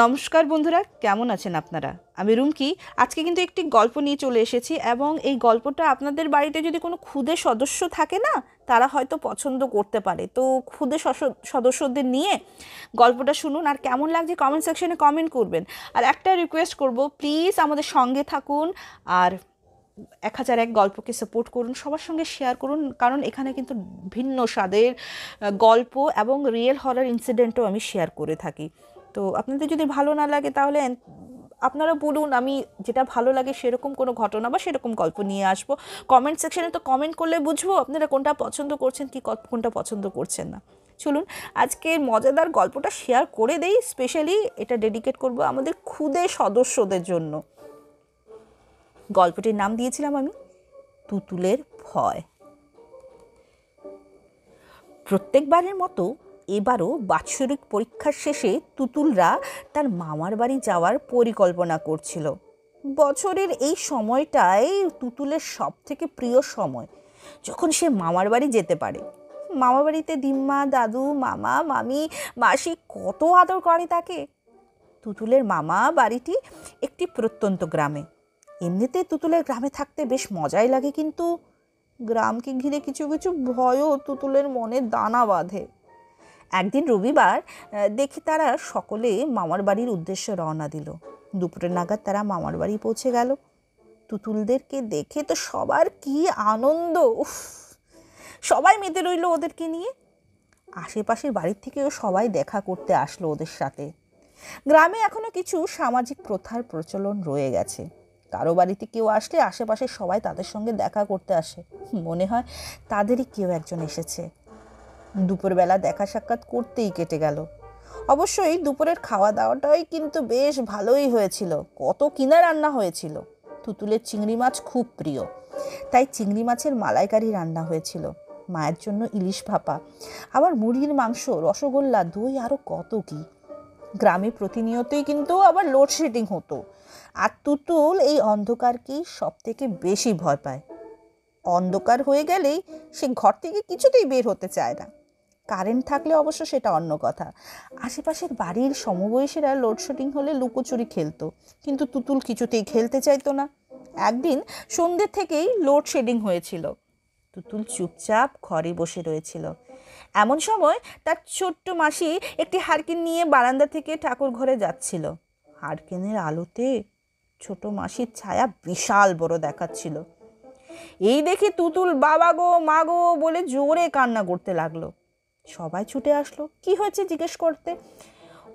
নমস্কার বন্ধুরা কেমন আছেন আপনারা আমি রুমকি আজকে কিন্তু একটি গল্প নিয়ে চলে এসেছি এবং এই গল্পটা আপনাদের বাড়িতে যদি কোনো ক্ষুদে সদস্য থাকে না তারা হয়তো পছন্দ করতে পারে তো ক্ষুদে সদস্যদের নিয়ে গল্পটা শুনুন আর কেমন লাগছে কমেন্ট সেকশনে কমেন্ট করবেন আর একটা রিকোয়েস্ট করব প্লিজ আমাদের সঙ্গে থাকুন আর এক হাজার এক গল্পকে সাপোর্ট করুন সবার সঙ্গে শেয়ার করুন কারণ এখানে কিন্তু ভিন্ন স্বাদের গল্প এবং রিয়েল হরার ইনসিডেন্টও আমি শেয়ার করে থাকি তো আপনাদের যদি ভালো না লাগে তাহলে আপনারা বলুন আমি যেটা ভালো লাগে সেরকম কোনো ঘটনা বা সেরকম গল্প নিয়ে আসব কমেন্ট সেকশানে তো কমেন্ট করলে বুঝবো আপনারা কোনটা পছন্দ করছেন কি কোনটা পছন্দ করছেন না চলুন আজকে মজাদার গল্পটা শেয়ার করে দেই স্পেশালি এটা ডেডিকেট করব আমাদের খুদে সদস্যদের জন্য গল্পটির নাম দিয়েছিলাম আমি তুতুলের ভয় প্রত্যেকবারের মতো এবারও বাৎসরিক পরীক্ষার শেষে তুতুলরা তার মামার বাড়ি যাওয়ার পরিকল্পনা করছিল বছরের এই সময়টাই তুতুলের সব থেকে প্রিয় সময় যখন সে মামার বাড়ি যেতে পারে মামা বাড়িতে দিম্মা দাদু মামা মামি মাসি কত আদর করে তাকে তুতুলের মামা বাড়িটি একটি প্রত্যন্ত গ্রামে এমনিতে তুতুলের গ্রামে থাকতে বেশ মজাই লাগে কিন্তু গ্রামকে ঘিরে কিছু কিছু ভয়ও তুতুলের মনে দানা বাঁধে একদিন রবিবার দেখে তারা সকলে মামার বাড়ির উদ্দেশ্যে রওনা দিল দুপুরে নাগাদ তারা মামার বাড়ি পৌঁছে গেল তুতুলদেরকে দেখে তো সবার কি আনন্দ উফ সবাই মেতে রইল ওদেরকে নিয়ে আশেপাশের বাড়ির থেকেও সবাই দেখা করতে আসলো ওদের সাথে গ্রামে এখনও কিছু সামাজিক প্রথার প্রচলন রয়ে গেছে কারো বাড়িতে কেউ আসলে আশেপাশে সবাই তাদের সঙ্গে দেখা করতে আসে মনে হয় তাদেরই কেউ একজন এসেছে দুপুরবেলা দেখা সাক্ষাৎ করতেই কেটে গেল অবশ্যই দুপুরের খাওয়া দাওয়াটাই কিন্তু বেশ ভালোই হয়েছিল কত কিনা রান্না হয়েছিল তুতুলের চিংড়ি মাছ খুব প্রিয় তাই চিংড়ি মাছের মালাইকারি রান্না হয়েছিল মায়ের জন্য ইলিশ ভাপা আবার মুরগির মাংস রসগোল্লা দই আরও কত কি গ্রামে প্রতিনিয়তই কিন্তু আবার লোডশেডিং হতো আর তুতুল এই অন্ধকারকেই সব থেকে বেশি ভয় পায় অন্ধকার হয়ে গেলেই সে ঘর থেকে কিছুতেই বের হতে চায় না কারেন্ট থাকলে অবশ্য সেটা অন্য কথা আশেপাশের বাড়ির সমবয়সীরা লোডশেডিং হলে লুকোচুরি খেলতো কিন্তু তুতুল কিছুতেই খেলতে চাইতো না একদিন সন্ধ্যে থেকেই লোডশেডিং হয়েছিল তুতুল চুপচাপ ঘরে বসে রয়েছিল এমন সময় তার ছোট্ট মাসি একটি হারকিন নিয়ে বারান্দা থেকে ঠাকুর ঘরে যাচ্ছিল হারকিনের আলোতে ছোট মাসির ছায়া বিশাল বড় দেখাচ্ছিল এই দেখে তুতুল বাবা গো মা গো বলে জোরে কান্না করতে লাগলো সবাই ছুটে আসলো কি হয়েছে জিজ্ঞেস করতে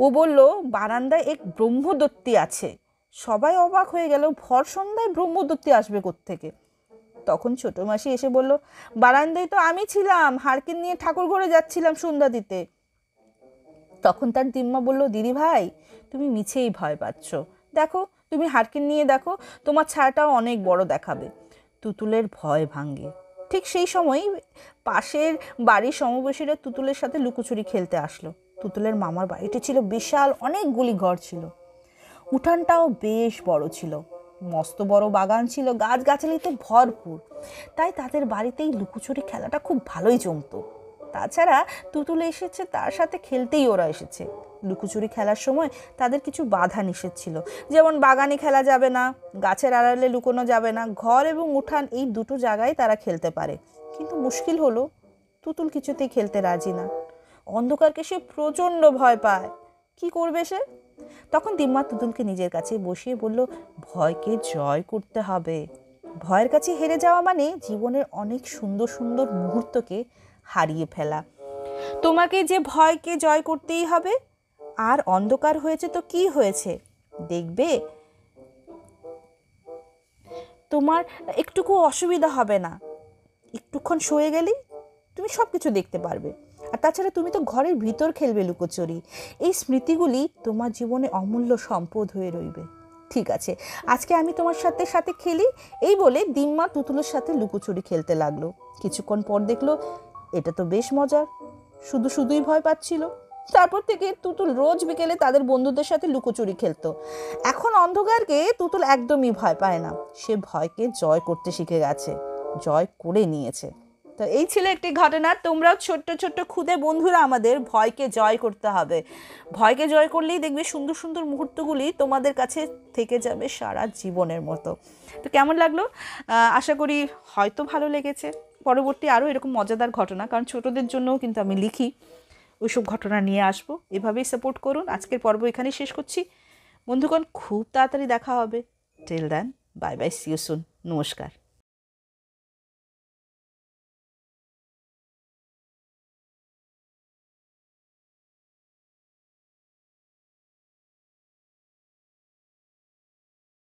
ও বলল বারান্দায় এক ব্রহ্মদত্তি আছে সবাই অবাক হয়ে গেল ভর সন্ধ্যায় ব্রহ্মদত্তি আসবে থেকে। তখন ছোটো মাসি এসে বলল বারান্দায় তো আমি ছিলাম হারকিন নিয়ে ঠাকুর ঘরে যাচ্ছিলাম সন্ধ্যা দিতে তখন তার দিম্মা বলল দিদি ভাই তুমি মিছেই ভয় পাচ্ছ দেখো তুমি হারকিন নিয়ে দেখো তোমার ছায়াটাও অনেক বড় দেখাবে তুতুলের ভয় ভাঙ্গে ঠিক সেই সময় পাশের বাড়ির সমবয়সীরা তুতুলের সাথে লুকোচুরি খেলতে আসলো তুতুলের মামার বাড়িটি ছিল বিশাল অনেকগুলি ঘর ছিল উঠানটাও বেশ বড় ছিল মস্ত বড় বাগান ছিল গাছগাছালিতে ভরপুর তাই তাদের বাড়িতেই লুকোচুরি খেলাটা খুব ভালোই জমতো তাছাড়া তুতুল এসেছে তার সাথে খেলতেই ওরা এসেছে লুকোচুরি খেলার সময় তাদের কিছু বাধা নিষেধ ছিল যেমন বাগানে খেলা যাবে না গাছের আড়ালে লুকোনো যাবে না ঘর এবং উঠান এই দুটো জায়গায় তারা খেলতে পারে কিন্তু মুশকিল হলো তুতুল কিছুতেই খেলতে রাজি না অন্ধকারকে সে প্রচণ্ড ভয় পায় কি করবে সে তখন দিম্মা তুতুলকে নিজের কাছে বসিয়ে বলল ভয়কে জয় করতে হবে ভয়ের কাছে হেরে যাওয়া মানে জীবনের অনেক সুন্দর সুন্দর মুহূর্তকে হারিয়ে ফেলা তোমাকে যে ভয়কে জয় করতেই হবে আর অন্ধকার হয়েছে তো কি হয়েছে দেখবে তোমার একটুকু অসুবিধা হবে না একটুক্ষণ শুয়ে গেলেই তুমি সব কিছু দেখতে পারবে আর তাছাড়া তুমি তো ঘরের ভিতর খেলবে লুকোচুরি এই স্মৃতিগুলি তোমার জীবনে অমূল্য সম্পদ হয়ে রইবে ঠিক আছে আজকে আমি তোমার সাথে সাথে খেলি এই বলে দিম্মা তুতুলের সাথে লুকোচুরি খেলতে লাগলো কিছুক্ষণ পর দেখলো এটা তো বেশ মজার শুধু শুধুই ভয় পাচ্ছিল তারপর থেকে তুতুল রোজ বিকেলে তাদের বন্ধুদের সাথে লুকোচুরি খেলতো এখন অন্ধকারকে তুতুল একদমই ভয় পায় না সে ভয়কে জয় করতে শিখে গেছে জয় করে নিয়েছে তো এই ছিল একটি ঘটনা তোমরাও ছোট্ট ছোট্ট খুদে বন্ধুরা আমাদের ভয়কে জয় করতে হবে ভয়কে জয় করলেই দেখবে সুন্দর সুন্দর মুহূর্তগুলি তোমাদের কাছে থেকে যাবে সারা জীবনের মতো তো কেমন লাগলো আশা করি হয়তো ভালো লেগেছে পরবর্তী আরও এরকম মজাদার ঘটনা কারণ ছোটদের জন্যও কিন্তু আমি লিখি ওইসব ঘটনা নিয়ে আসবো এভাবেই সাপোর্ট করুন আজকের পর্ব এখানেই শেষ করছি বন্ধুগণ খুব তাড়াতাড়ি দেখা হবে till then bye bye see you soon নমস্কার